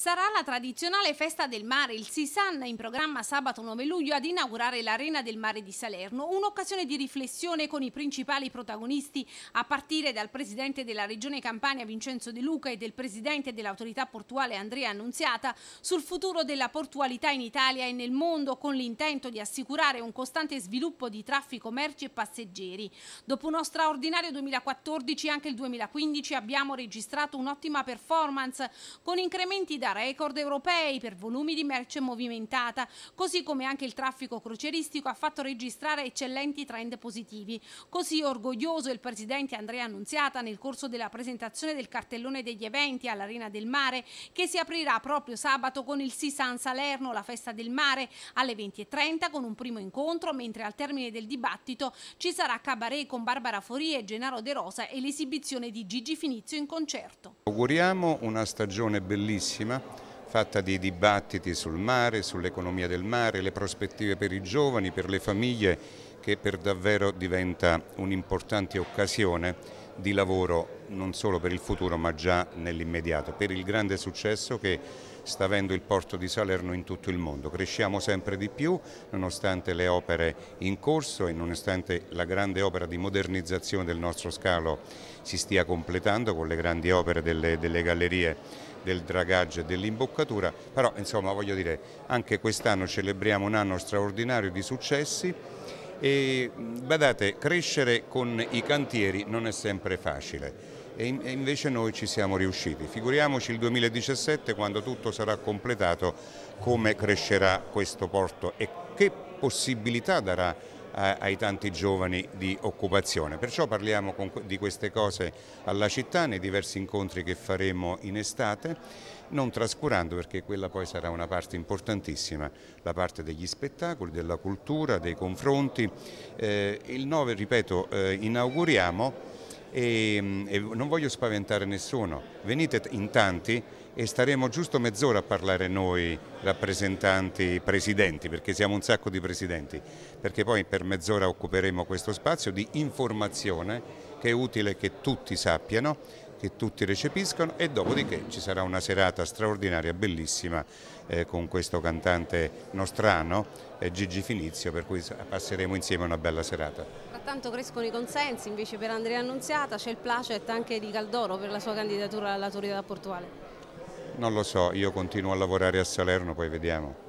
Sarà la tradizionale festa del mare, il Sisan, in programma sabato 9 luglio ad inaugurare l'Arena del Mare di Salerno, un'occasione di riflessione con i principali protagonisti, a partire dal presidente della Regione Campania Vincenzo De Luca e del presidente dell'autorità portuale Andrea Annunziata, sul futuro della portualità in Italia e nel mondo con l'intento di assicurare un costante sviluppo di traffico merci e passeggeri. Dopo uno straordinario 2014 anche il 2015 abbiamo registrato un'ottima performance con incrementi da da record europei per volumi di merce movimentata, così come anche il traffico croceristico ha fatto registrare eccellenti trend positivi. Così orgoglioso il presidente Andrea Annunziata nel corso della presentazione del cartellone degli eventi all'Arena del Mare che si aprirà proprio sabato con il Sisan Salerno, la festa del mare, alle 20.30 con un primo incontro, mentre al termine del dibattito ci sarà cabaret con Barbara Forie, Gennaro De Rosa e l'esibizione di Gigi Finizio in concerto. Auguriamo una stagione bellissima fatta di dibattiti sul mare, sull'economia del mare, le prospettive per i giovani, per le famiglie, che per davvero diventa un'importante occasione di lavoro non solo per il futuro ma già nell'immediato, per il grande successo che sta avendo il porto di Salerno in tutto il mondo. Cresciamo sempre di più nonostante le opere in corso e nonostante la grande opera di modernizzazione del nostro scalo si stia completando con le grandi opere delle, delle gallerie del dragaggio e dell'imboccatura, però insomma voglio dire anche quest'anno celebriamo un anno straordinario di successi e badate crescere con i cantieri non è sempre facile e invece noi ci siamo riusciti, figuriamoci il 2017 quando tutto sarà completato come crescerà questo porto e che possibilità darà ai tanti giovani di occupazione. Perciò parliamo di queste cose alla città nei diversi incontri che faremo in estate, non trascurando perché quella poi sarà una parte importantissima, la parte degli spettacoli, della cultura, dei confronti. Eh, il 9, ripeto, eh, inauguriamo Ehm, e, e non voglio spaventare nessuno, venite in tanti e staremo giusto mezz'ora a parlare noi rappresentanti, presidenti, perché siamo un sacco di presidenti, perché poi per mezz'ora occuperemo questo spazio di informazione che è utile che tutti sappiano che tutti recepiscono e dopodiché ci sarà una serata straordinaria, bellissima eh, con questo cantante nostrano eh, Gigi Finizio per cui passeremo insieme una bella serata. Frattanto crescono i consensi invece per Andrea Annunziata, c'è il placet anche di Caldoro per la sua candidatura all'autorità portuale. Non lo so, io continuo a lavorare a Salerno, poi vediamo.